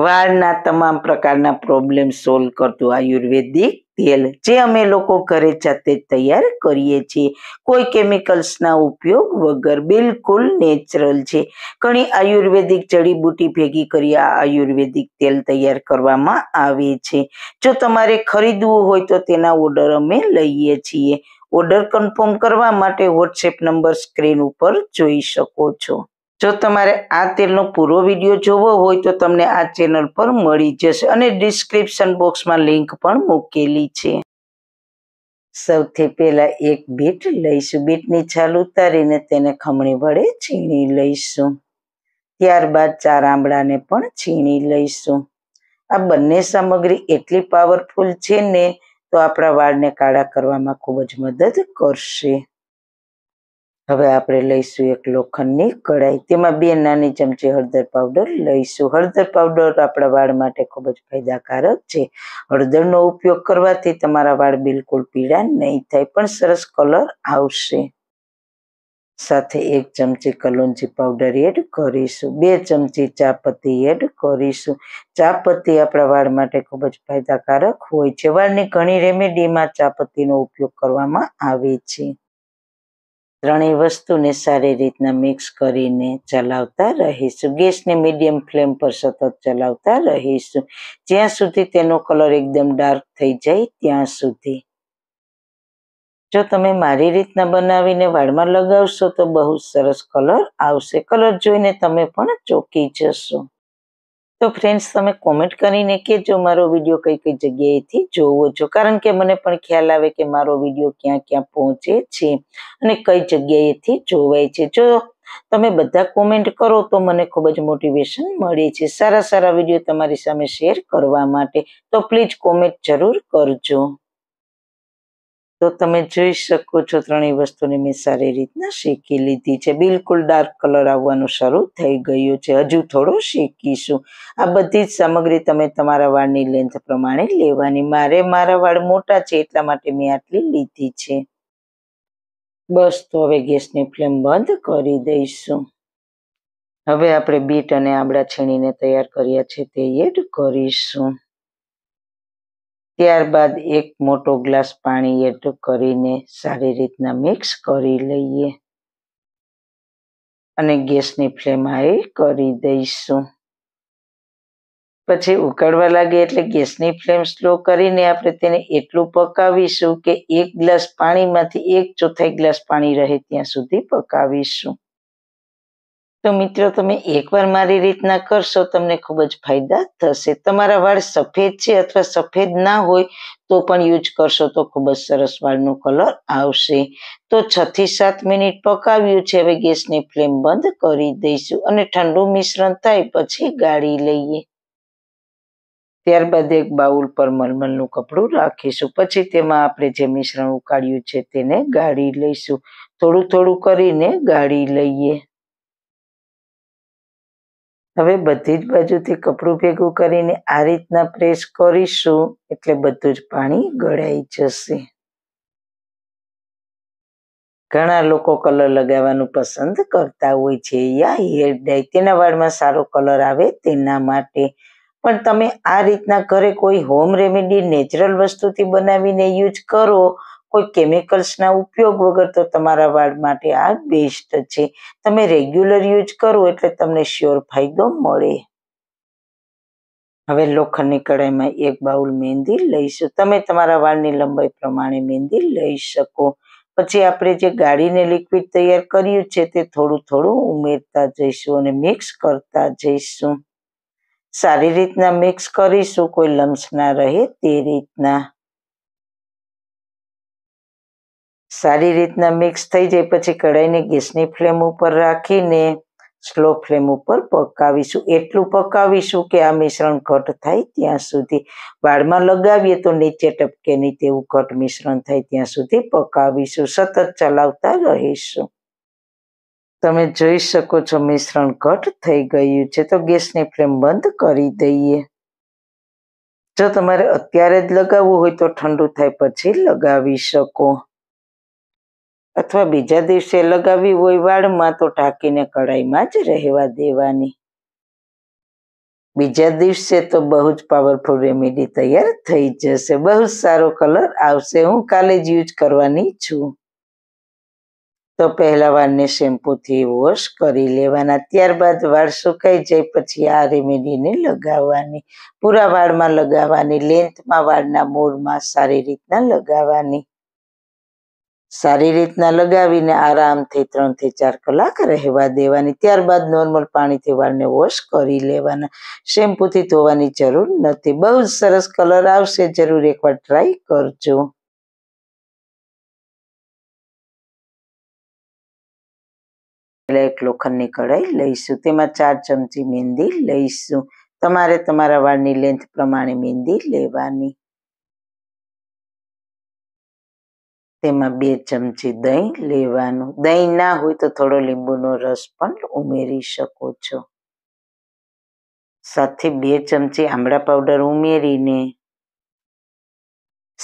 વાળના તમામ પ્રકારના પ્રોબ્લેમ સોલ્વ કરતું આયુર્વેદિક તેલ જે અમે લોકો ઘરે જાતે તૈયાર કરીએ છીએ કોઈ કેમિકલ્સના ઉપયોગ વગર બિલકુલ નેચરલ છે ઘણી આયુર્વેદિક જડીબુટી ભેગી કરી આ આયુર્વેદિક તેલ તૈયાર કરવામાં આવે છે જો તમારે ખરીદવું હોય તો તેના ઓર્ડર અમે લઈએ છીએ ઓર્ડર કન્ફર્મ કરવા માટે વોટ્સએપ નંબર સ્ક્રીન ઉપર જોઈ શકો છો જો તમારે આ તેલનો પૂરો વિડીયો જોવો હોય તો તમને આ ચેનલ પર મળી જશે અને ડિસ્ક્રિપ્શન બોક્સમાં લિંક પણ મૂકેલી છે સૌથી પહેલા એક બીટ લઈશું બીટની છાલ ઉતારીને તેને ખમણી વડે છીણી લઈશું ત્યારબાદ ચાર આંબળાને પણ છીણી લઈશું આ બંને સામગ્રી એટલી પાવરફુલ છે ને તો આપણા વાળને કાળા કરવામાં ખૂબ જ મદદ કરશે હવે આપણે લઈશું એક લોખંડની કઢાઈ તેમાં બે નાની ચમચી હળદર પાવડર લઈશું હળદર પાવડર આપણા વાળ માટે ખૂબ જ ફાયદાકારક છે હળદરનો ઉપયોગ કરવાથી તમારા વાળ બિલકુલ પીળા નહીં થાય પણ સરસ કલર આવશે સાથે એક ચમચી કલોંજી પાવડર એડ કરીશું બે ચમચી ચાપત્તી એડ કરીશું ચાપત્તી આપણા વાળ માટે ખૂબ જ ફાયદાકારક હોય છે વાળની ઘણી રેમેડીમાં ચા પત્તીનો ઉપયોગ કરવામાં આવે છે ત્રણેય વસ્તુને સારી રીતના મિક્સ કરીને ચલાવતા રહીશું ગેસને મીડિયમ ફ્લેમ પર સતત ચલાવતા રહીશું જ્યાં સુધી તેનો કલર એકદમ ડાર્ક થઈ જાય ત્યાં સુધી જો તમે મારી રીતના બનાવીને વાળમાં લગાવશો તો બહુ સરસ કલર આવશે કલર જોઈને તમે પણ ચોકી જશો તો ફ્રેન્ડ્સ તમે કોમેન્ટ કરીને કહેજો મારો વિડીયો કઈ કઈ જગ્યાએથી જોવો છો કારણ કે મને પણ ખ્યાલ આવે કે મારો વિડીયો ક્યાં ક્યાં પહોંચે છે અને કઈ જગ્યાએથી જોવાય છે જો તમે બધા કોમેન્ટ કરો તો મને ખૂબ જ મોટિવેશન મળે છે સારા સારા વિડીયો તમારી સામે શેર કરવા માટે તો પ્લીઝ કોમેન્ટ જરૂર કરજો તો તમે જોઈ શકો છો ત્રણેય વસ્તુને મેં સારી રીતના શેકી લીધી છે બિલકુલ ડાર્ક કલર આવવાનું શરૂ થઈ ગયું છે હજુ થોડો શેકીશું આ બધી જ સામગ્રી તમે તમારા વાળની લેન્થ પ્રમાણે લેવાની મારે મારા વાળ મોટા છે એટલા માટે મેં આટલી લીધી છે બસ તો હવે ગેસની ફ્લેમ બંધ કરી દઈશું હવે આપણે બીટ અને આબળા છીણીને તૈયાર કર્યા છે તે એડ કરીશું ત્યારબાદ એક મોટો ગ્લાસ પાણી એડ કરીને સારી રીતના મિક્સ કરી લઈએ અને ગેસની ફ્લેમ હાઈ કરી દઈશું પછી ઉકળવા લાગે એટલે ગેસની ફ્લેમ સ્લો કરીને આપણે તેને એટલું પકાવીશું કે એક ગ્લાસ પાણીમાંથી એક ચોથાઈ ગ્લાસ પાણી રહે ત્યાં સુધી પકાવીશું તો મિત્રો તમે એકવાર મારી રીતના કરશો તમને ખૂબ જ ફાયદા થશે તમારા વાળ સફેદ છે અથવા સફેદ ના હોય તો પણ યુઝ કરશો તો ખૂબ જ સરસ વાળનો કલર આવશે તો છ થી સાત મિનિટ પકાવ્યું છે હવે ગેસની ફ્લેમ બંધ કરી દઈશું અને ઠંડુ મિશ્રણ થાય પછી ગાળી લઈએ ત્યારબાદ એક બાઉલ પર મલમલનું કપડું રાખીશું પછી તેમાં આપણે જે મિશ્રણ ઉકાળ્યું છે તેને ગાળી લઈશું થોડું થોડું કરીને ગાળી લઈએ હવે બધી જ બાજુથી કપડું ભેગું કરીને આ રીતના પ્રેસ કરીશું એટલે બધું જ પાણી ગળાઈ જશે ઘણા લોકો કલર લગાવવાનું પસંદ કરતા હોય છે યા હેર ડાય તેના વાળમાં સારો કલર આવે તેના માટે પણ તમે આ રીતના ઘરે કોઈ હોમ રેમેડી નેચરલ વસ્તુથી બનાવીને યુઝ કરો કોઈ કેમિકલ્સના ઉપયોગ વગર તો તમારા વાળ માટે આ બેસ્ટ છે તમે રેગ્યુલર યુઝ કરો એટલે તમને શ્યોર ફાયદો મળે હવે લોખંડની કઢાઈમાં એક બાઉલ મહેંદી લઈશું તમે તમારા વાળની લંબાઈ પ્રમાણે મહેંદી લઈ શકો પછી આપણે જે ગાડીને લિક્વિડ તૈયાર કર્યું છે તે થોડું થોડું ઉમેરતા જઈશું અને મિક્સ કરતા જઈશું સારી રીતના મિક્સ કરીશું કોઈ લમ્સ ના રહે તે રીતના સારી રીતના મિક્સ થઈ જાય પછી કઢાઈને ગેસની ફ્લેમ ઉપર રાખીને સ્લો ફ્લેમ ઉપર પકાવીશું એટલું પકાવીશું કે આ મિશ્રણ ઘટ થાય ત્યાં સુધી વાળમાં લગાવીએ તો નીચે ટપકે નહીં તેવું ઘટ મિશ્રણ થાય ત્યાં સુધી પકાવીશું સતત ચલાવતા રહીશું તમે જોઈ શકો છો મિશ્રણ ઘટ થઈ ગયું છે તો ગેસની ફ્લેમ બંધ કરી દઈએ જો તમારે અત્યારે જ લગાવવું હોય તો ઠંડુ થાય પછી લગાવી શકો અથવા બીજા દિવસે લગાવી હોય વાળમાં તો ઢાંકીને કડાઈમાં જ રહેવા દેવાની બીજા દિવસે તો બહુ જ પાવરફુલ રેમેડી તૈયાર થઈ જશે બહુ જ સારો કલર આવશે હું કાલે જ યુઝ કરવાની છું તો પહેલા વાળને શેમ્પુથી વોશ કરી લેવાના ત્યારબાદ વાળ સુકાઈ જાય પછી આ રેમેડીને લગાવવાની પૂરા વાળમાં લગાવવાની લેન્થમાં વાળના મૂળમાં સારી રીતના લગાવવાની સારી રીતના લગાવીને આરામથી ત્રણથી ચાર કલાક રહેવા દેવાની ત્યારબાદ નોર્મલ પાણીથી વાળને વોશ કરી લેવાના શેમ્પુથી ધોવાની જરૂર નથી બહુ જ સરસ કલર આવશે જરૂર એકવાર ટ્રાય કરજો પહેલાં એક લોખંડની કઢાઈ લઈશું તેમાં ચાર ચમચી મહેંદી લઈશું તમારે તમારા વાળની લેન્થ પ્રમાણે મેંદી લેવાની તેમાં બે ચમચી દહીં લેવાનું દહીં ના હોય તો થોડો લીંબુનો રસ પણ ઉમેરી શકો છો સાથે બે ચમચી આમળા પાવડર ઉમેરીને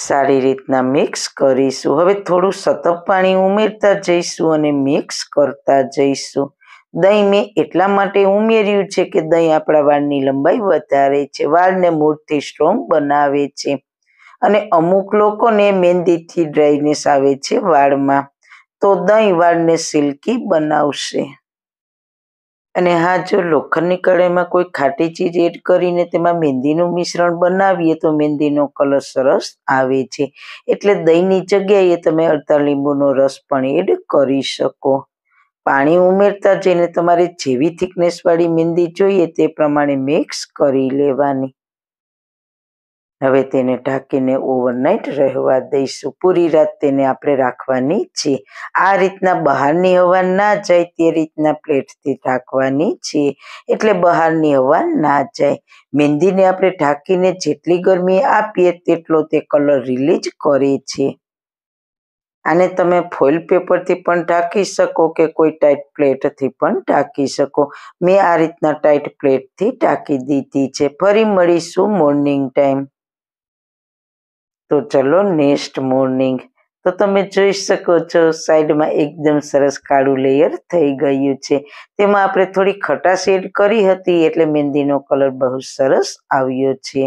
સારી રીતના મિક્સ કરીશું હવે થોડું સતત પાણી ઉમેરતા જઈશું અને મિક્સ કરતા જઈશું દહીં મેં એટલા માટે ઉમેર્યું છે કે દહીં આપણા વાળની લંબાઈ વધારે છે વાળને મૂળથી સ્ટ્રોંગ બનાવે છે અને અમુક લોકોને મહેંદીથી ડ્રાયનેસ આવે છે વાળમાં તો દહીં વાળને સિલ્કી બનાવશે અને હા જો લોખંડની કઢાઈમાં કોઈ ખાટી ચીજ એડ કરીને તેમાં મહેંદીનું મિશ્રણ બનાવીએ તો મહેંદીનો કલર સરસ આવે છે એટલે દહીંની જગ્યાએ તમે અડધા લીંબુનો રસ પણ એડ કરી શકો પાણી ઉમેરતા જઈને તમારે જેવી થિકનેસવાળી મહેંદી જોઈએ તે પ્રમાણે મિક્સ કરી લેવાની હવે તેને ઢાંકીને ઓવરનાઇટ રહેવા દઈશું પૂરી રાત તેને આપણે રાખવાની છે આ રીતના બહારની હવા ના જાય તે રીતના પ્લેટથી ઢાંકવાની છે એટલે બહારની હવા ના જાય મહેંદીને આપણે ઢાંકીને જેટલી ગરમી આપીએ તેટલો તે કલર રિલીઝ કરે છે આને તમે ફોઇલ પેપરથી પણ ઢાંકી શકો કે કોઈ ટાઈટ પ્લેટથી પણ ઢાંકી શકો મેં આ રીતના ટાઈટ પ્લેટથી ઢાંકી દીધી છે ફરી મળીશું મોર્નિંગ ટાઈમ તો ચલો નેક્સ્ટ મોર્નિંગ તો તમે જોઈ શકો છો સાઈડમાં એકદમ સરસ કાળું લેયર થઈ ગયું છે તેમાં આપણે થોડી ખટાશ એડ કરી હતી એટલે મહેંદીનો કલર બહુ સરસ આવ્યો છે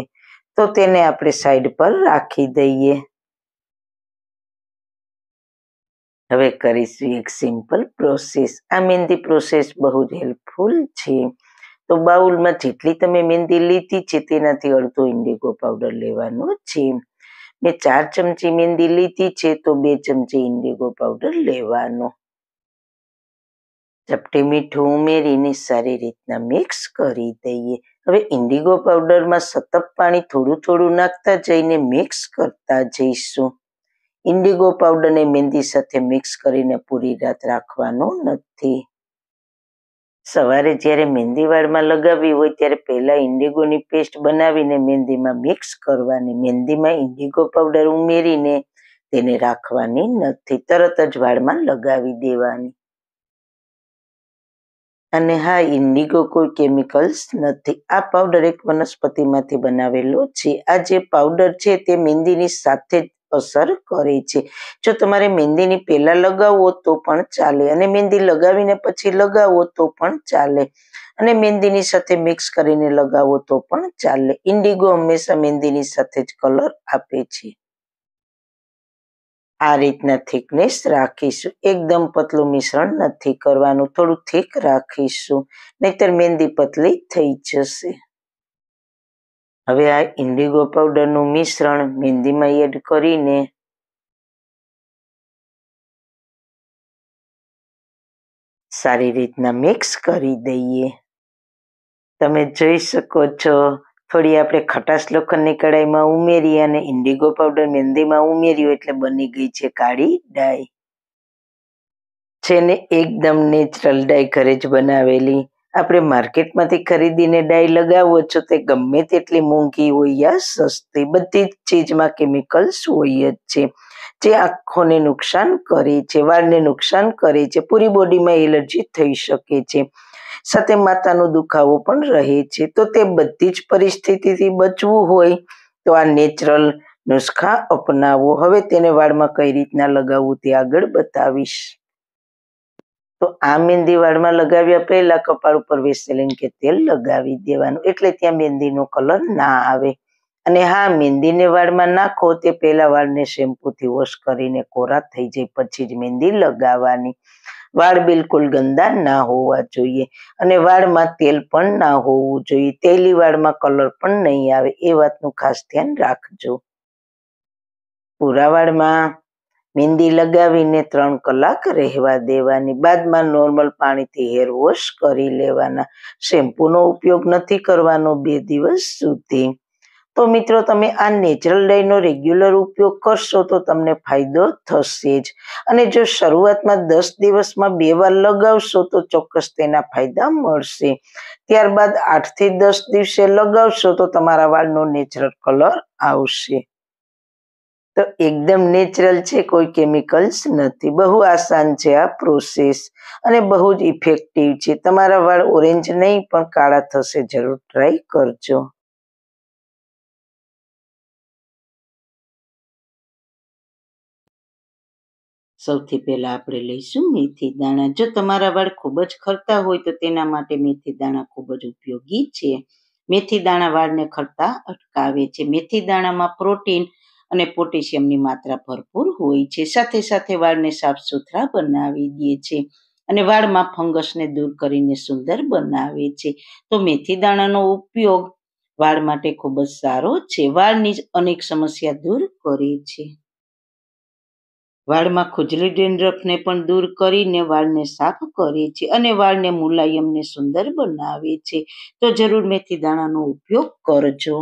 તો તેને આપણે સાઈડ પર રાખી દઈએ હવે કરીશું એક સિમ્પલ પ્રોસેસ આ મહેંદી પ્રોસેસ બહુ જ હેલ્પફુલ છે તો બાઉલમાં જેટલી તમે મહેંદી લીધી છે તેનાથી અડધો ઇન્ડિગો પાવડર લેવાનો છે મેં ચાર ચમચી મેંદી લીધી છે તો બે ચમચી ઇન્ડિગો પાવડર લેવાનો ચપટી મીઠું ઉમેરીને સારી રીતના મિક્સ કરી દઈએ હવે ઇન્ડિગો પાવડરમાં સતત પાણી થોડું થોડું નાખતા જઈને મિક્સ કરતા જઈશું ઇન્ડિગો પાવડરને મેંદી સાથે મિક્સ કરીને પૂરી રાત રાખવાનો નથી સવારે જ્યારે મહેંદી વાળમાં લગાવી હોય ત્યારે પહેલાં ઇન્ડિગોની પેસ્ટ બનાવીને મહેંદીમાં મિક્સ કરવાની મહેંદીમાં ઇન્ડિગો પાવડર ઉમેરીને તેને રાખવાની નથી તરત જ વાળમાં લગાવી દેવાની અને હા ઇન્ડિગો કોઈ કેમિકલ્સ નથી આ પાવડર એક વનસ્પતિમાંથી બનાવેલો છે આ જે પાવડર છે તે મહેંદીની સાથે જ અસર કરે છે જો તમારે મહેંદીની પહેલાં લગાવો તો પણ ચાલે અને મહેંદી લગાવીને પછી લગાવો તો પણ ચાલે અને મહેંદીની સાથે મિક્સ કરીને લગાવો તો પણ ચાલે ઇન્ડિગો હંમેશા મહેંદીની સાથે જ કલર આપે છે આ રીતના થિકનેસ રાખીશું એકદમ પતલું મિશ્રણ નથી કરવાનું થોડું થીક રાખીશું નહીતર મહેંદી પતલી થઈ જશે હવે આ ઇન્ડિગો પાવડરનું મિશ્રણ મહેંદીમાં એડ કરીને સારી રીતના મિક્સ કરી દઈએ તમે જોઈ શકો છો થોડી આપણે ખટાશ લોખંડની કઢાઈમાં ઉમેરી અને ઇન્ડિગો પાવડર મહેંદીમાં ઉમેર્યું એટલે બની ગઈ છે કાળી ડાય છે ને એકદમ નેચરલ ડાઈ ઘરે જ બનાવેલી આપણે માર્કેટમાંથી ખરીદીને ડાય લગાવો છો તે ગમે તેટલી મોંઘી હોય યા સસ્તી બધી જ ચીજમાં કેમિકલ્સ હોય જ છે જે આંખોને નુકસાન કરે છે વાળને નુકસાન કરે છે પૂરી બોડીમાં એલર્જી થઈ શકે છે સાથે માતાનો દુખાવો પણ રહે છે તો તે બધી જ પરિસ્થિતિથી બચવું હોય તો આ નેચરલ નુસ્ખા અપનાવો હવે તેને વાળમાં કઈ રીતના લગાવવું તે આગળ બતાવીશ તો આ મહેંદી વાળમાં લગાવ્યા પહેલા કપાળ ઉપર વેસેલીન કે તેલ લગાવી દેવાનું એટલે ત્યાં મહેંદીનો કલર ના આવે અને હા મહેંદીને વાળમાં નાખો તે પહેલાં વાળને શેમ્પુથી વોશ કરીને કોરા થઈ જાય પછી જ મહેંદી લગાવવાની વાળ બિલકુલ ગંદા ના હોવા જોઈએ અને વાળમાં તેલ પણ ના હોવું જોઈએ તેલી વાળમાં કલર પણ નહીં આવે એ વાતનું ખાસ ધ્યાન રાખજો પૂરા વાળમાં મહેંદી લગાવીને ત્રણ કલાક રહેવા દેવાની બાદમાં નોર્મલ પાણીથી હેર વોશ કરી લેવાના શેમ્પૂનો ઉપયોગ નથી કરવાનો બે દિવસ સુધી તો મિત્રો તમે આ નેચરલ ડાયનો રેગ્યુલર ઉપયોગ કરશો તો તમને ફાયદો થશે જ અને જો શરૂઆતમાં દસ દિવસમાં બે વાર લગાવશો તો ચોક્કસ તેના ફાયદા મળશે ત્યારબાદ આઠથી દસ દિવસે લગાવશો તો તમારા વાળનો નેચરલ કલર આવશે તો એકદમ નેચરલ છે કોઈ કેમિકલ્સ નથી બહુ આસાન છે આ પ્રોસેસ અને બહુ જ ઇફેક્ટિવ છે તમારા વાળ ઓરેન્જ નહીં પણ કાળા થશે જરૂર ટ્રાય કરજો સૌથી પહેલા આપણે લઈશું મેથી દાણા જો તમારા વાળ ખૂબ જ ખરતા હોય તો તેના માટે મેથી દાણા ખૂબ જ ઉપયોગી છે મેથી દાણા વાળને ખરતા અટકાવે છે મેથી દાણામાં પ્રોટીન અને પોટેશિયમની માત્રા ભરપૂર હોય છે સાથે સાથે વાળને સાફ સુથરા બનાવી દે છે અને વાળમાં ફંગસને દૂર કરીને સુંદર બનાવે છે તો મેથી દાણાનો ઉપયોગ વાળ માટે ખૂબ જ સારો છે વાળની જ અનેક સમસ્યા દૂર કરે છે વાળમાં ખુજલી ડેન્ડ્રફને પણ દૂર કરીને વાળને સાફ કરે છે અને વાળને મુલાયમને સુંદર બનાવે છે તો જરૂર મેથી દાણાનો ઉપયોગ કરજો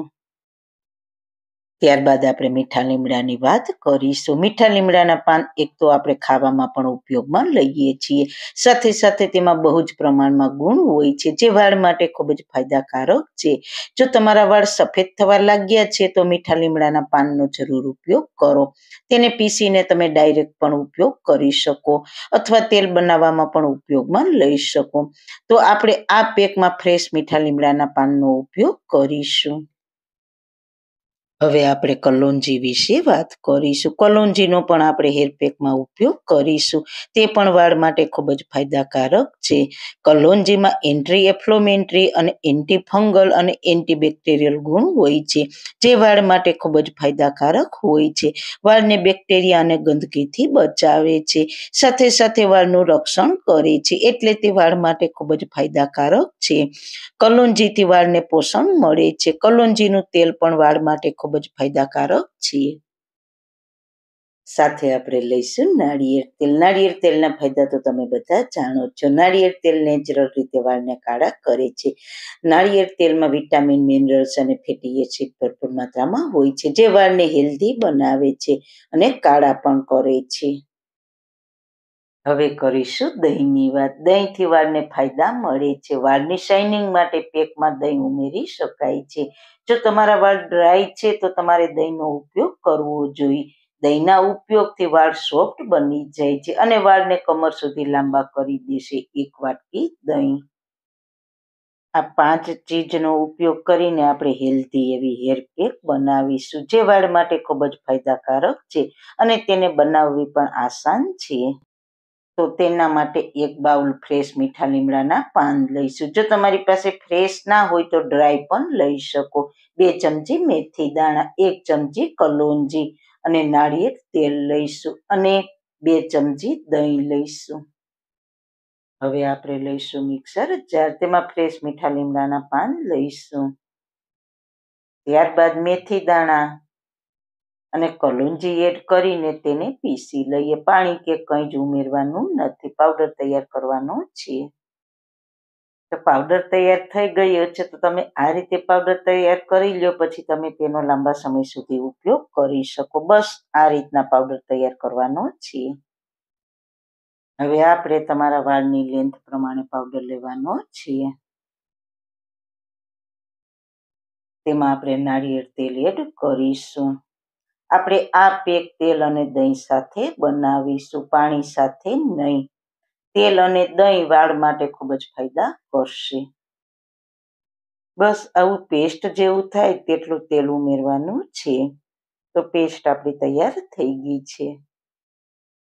ત્યારબાદ આપણે મીઠા લીમડાની વાત કરીશું મીઠા લીમડાના પાન એક તો આપણે ખાવામાં પણ ઉપયોગમાં લઈએ છીએ સાથે સાથે તેમાં બહુ જ પ્રમાણમાં ગુણ હોય છે જે વાળ માટે ખૂબ જ ફાયદાકારક છે જો તમારા વાળ સફેદ થવા લાગ્યા છે તો મીઠા લીમડાના પાનનો જરૂર ઉપયોગ કરો તેને પીસીને તમે ડાયરેક્ટ પણ ઉપયોગ કરી શકો અથવા તેલ બનાવવામાં પણ ઉપયોગમાં લઈ શકો તો આપણે આ પેકમાં ફ્રેશ મીઠા લીમડાના પાનનો ઉપયોગ કરીશું હવે આપણે કલોંજી વિશે વાત કરીશું કલોંજીનો પણ આપણે હેરપેકમાં ઉપયોગ કરીશું તે પણ વાળ માટે ખૂબ જ ફાયદાકારક છે કલોંજીમાં એન્ટ્રી એફ્લોમેન્ટ્રી અને એન્ટીફંગલ ફંગલ અને એન્ટીબેક્ટેરિયલ ગુણ હોય છે જે વાળ માટે ખૂબ જ ફાયદાકારક હોય છે વાળને બેક્ટેરિયા અને ગંદકીથી બચાવે છે સાથે સાથે વાળનું રક્ષણ કરે છે એટલે તે વાળ માટે ખૂબ જ ફાયદાકારક છે કલોંજીથી વાળને પોષણ મળે છે કલોંજીનું તેલ પણ વાળ માટે ખૂબ ખૂબ જ ફાયદાકારક છે સાથે આપણે લઈશું નાળિયેર તેલ નાળિયેર તેલના ફાયદા તો તમે બધા જાણો છો નાળિયેર તેલ નેચરલ રીતે વાળને કાળા કરે છે નાળિયેર તેલમાં વિટામિન મિનરલ્સ અને ફેટી એસિડ ભરપૂર માત્રામાં હોય છે જે વાળને હેલ્ધી બનાવે છે અને કાળા પણ કરે છે હવે કરીશું દહીંની વાત દહીંથી વાળને ફાયદા મળે છે વાળની શાઇનિંગ માટે પેકમાં દહીં ઉમેરી શકાય છે જો તમારા વાળ ડ્રાય છે તો તમારે દહીંનો ઉપયોગ કરવો જોઈએ દહીંના ઉપયોગથી વાળ સોફ્ટ બની જાય છે અને વાળને કમર સુધી લાંબા કરી દેશે એક વાટકી દહીં આ પાંચ ચીજનો ઉપયોગ કરીને આપણે હેલ્ધી એવી હેર કેક બનાવીશું જે વાળ માટે ખૂબ જ ફાયદાકારક છે અને તેને બનાવવી પણ આસાન છે તો તેના માટે એક બાઉલ ફ્રેશ મીઠા લીમડાના પાન લઈશું જો તમારી પાસે ફ્રેશ ના હોય તો ડ્રાય પણ લઈ શકો બે ચમચી મેથી દાણા એક ચમચી કલોંજી અને નાળિયેર તેલ લઈશું અને બે ચમચી દહીં લઈશું હવે આપણે લઈશું મિક્સર જાર તેમાં ફ્રેશ મીઠા લીમડાના પાન લઈશું ત્યારબાદ મેથી દાણા અને કલુંજી એડ કરીને તેને પીસી લઈએ પાણી કે કંઈ જ ઉમેરવાનું નથી પાવડર તૈયાર કરવાનો છે તો પાવડર તૈયાર થઈ ગયો છે તો તમે આ રીતે પાવડર તૈયાર કરી લો પછી તમે તેનો લાંબા સમય સુધી ઉપયોગ કરી શકો બસ આ રીતના પાવડર તૈયાર કરવાનો છે હવે આપણે તમારા વાળની લેન્થ પ્રમાણે પાવડર લેવાનો છે તેમાં આપણે નાળિયેર તેલ એડ કરીશું આપણે આ પેક તેલ અને દહીં સાથે બનાવીશું પાણી સાથે નહીં તેલ અને દહીં વાળ માટે ખૂબ જ ફાયદા કરશે બસ આવું પેસ્ટ જેવું થાય તેટલું તેલ ઉમેરવાનું છે તો પેસ્ટ આપણી તૈયાર થઈ ગઈ છે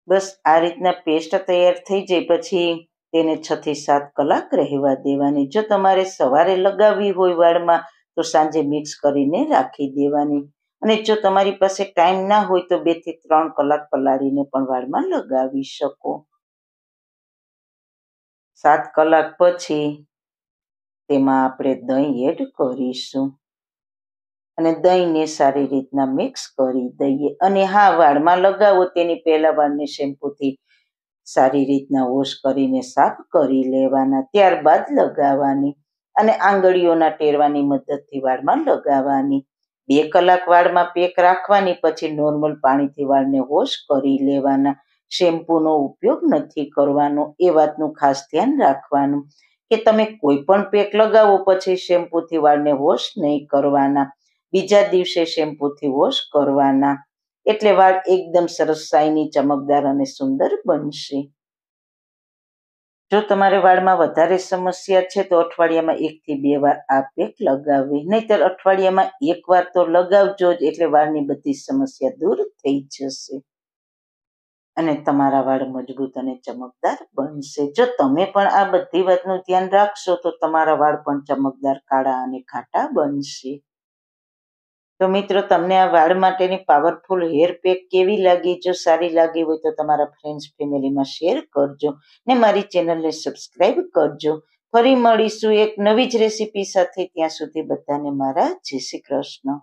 બસ આ રીતના પેસ્ટ તૈયાર થઈ જાય પછી તેને છ થી સાત કલાક રહેવા દેવાની જો તમારે સવારે લગાવવી હોય વાળમાં તો સાંજે મિક્સ કરીને રાખી દેવાની અને જો તમારી પાસે ટાઈમ ના હોય તો બે થી ત્રણ કલાક પલાળીને પણ વાળમાં લગાવી શકો સાત કલાક પછી તેમાં આપણે દહીં એડ કરીશું અને દહીંને સારી રીતના મિક્સ કરી દઈએ અને હા વાળમાં લગાવો તેની પહેલા વાળને શેમ્પૂથી સારી રીતના વોશ કરીને સાફ કરી લેવાના ત્યારબાદ લગાવવાની અને આંગળીઓના ટેરવાની મદદથી વાળમાં લગાવવાની બે કલાક વાળમાં પેક રાખવાની પછી નોર્મલ પાણીથી વાળને વોશ કરી લેવાના શેમ્પૂનો ઉપયોગ નથી કરવાનો એ વાતનું ખાસ ધ્યાન રાખવાનું કે તમે કોઈ પણ પેક લગાવો પછી શેમ્પૂથી વાળને વોશ નહીં કરવાના બીજા દિવસે શેમ્પૂથી વોશ કરવાના એટલે વાળ એકદમ સરસ શાઇની ચમકદાર અને સુંદર બનશે જો તમારે વાળમાં વધારે સમસ્યા છે તો અઠવાડિયામાં એકથી બે વાર આ પેક લગાવવી નહીતર અઠવાડિયામાં વાર તો લગાવજો જ એટલે વાળની બધી સમસ્યા દૂર થઈ જશે અને તમારા વાળ મજબૂત અને ચમકદાર બનશે જો તમે પણ આ બધી વાતનું ધ્યાન રાખશો તો તમારા વાળ પણ ચમકદાર કાળા અને ઘાટા બનશે તો મિત્રો તમને આ વાળ માટેની પાવરફુલ હેર પેક કેવી લાગી જો સારી લાગી હોય તો તમારા ફ્રેન્ડ્સ ફેમિલીમાં શેર કરજો ને મારી ચેનલને સબસ્ક્રાઈબ કરજો ફરી મળીશું એક નવી જ રેસીપી સાથે ત્યાં સુધી બધાને મારા જય શ્રી કૃષ્ણ